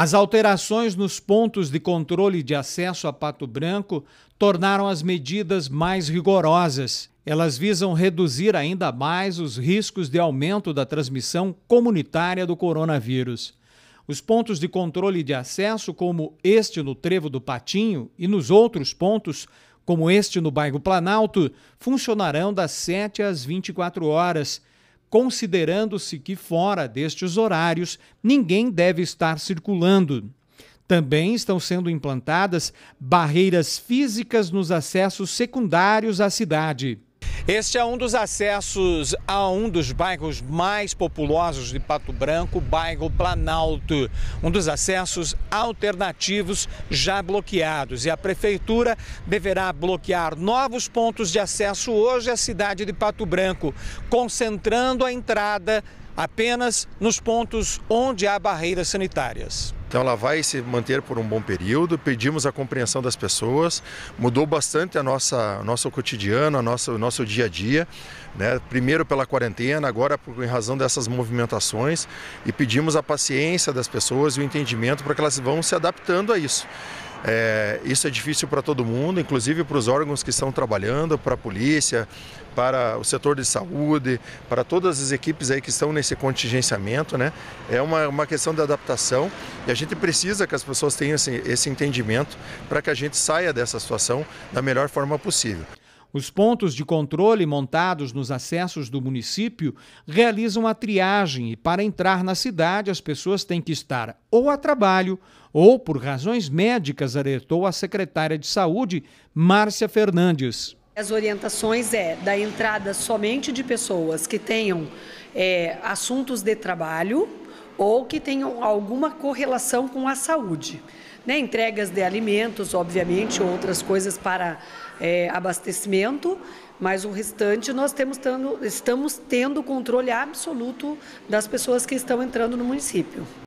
As alterações nos pontos de controle de acesso a Pato Branco tornaram as medidas mais rigorosas. Elas visam reduzir ainda mais os riscos de aumento da transmissão comunitária do coronavírus. Os pontos de controle de acesso, como este no Trevo do Patinho e nos outros pontos, como este no bairro Planalto, funcionarão das 7 às 24 horas considerando-se que fora destes horários ninguém deve estar circulando. Também estão sendo implantadas barreiras físicas nos acessos secundários à cidade. Este é um dos acessos a um dos bairros mais populosos de Pato Branco, bairro Planalto. Um dos acessos alternativos já bloqueados. E a prefeitura deverá bloquear novos pontos de acesso hoje à cidade de Pato Branco, concentrando a entrada apenas nos pontos onde há barreiras sanitárias. Então ela vai se manter por um bom período. Pedimos a compreensão das pessoas. Mudou bastante a nossa nosso cotidiano, a nossa, o nosso dia a dia, né? Primeiro pela quarentena, agora por, em razão dessas movimentações e pedimos a paciência das pessoas e o entendimento para que elas vão se adaptando a isso. É, isso é difícil para todo mundo, inclusive para os órgãos que estão trabalhando, para a polícia, para o setor de saúde, para todas as equipes aí que estão nesse contingenciamento. Né? É uma, uma questão de adaptação e a gente precisa que as pessoas tenham esse, esse entendimento para que a gente saia dessa situação da melhor forma possível. Os pontos de controle montados nos acessos do município realizam a triagem e, para entrar na cidade, as pessoas têm que estar ou a trabalho ou por razões médicas, alertou a secretária de Saúde, Márcia Fernandes. As orientações é da entrada somente de pessoas que tenham é, assuntos de trabalho ou que tenham alguma correlação com a saúde. Né? Entregas de alimentos, obviamente, outras coisas para é, abastecimento, mas o restante nós temos tando, estamos tendo controle absoluto das pessoas que estão entrando no município.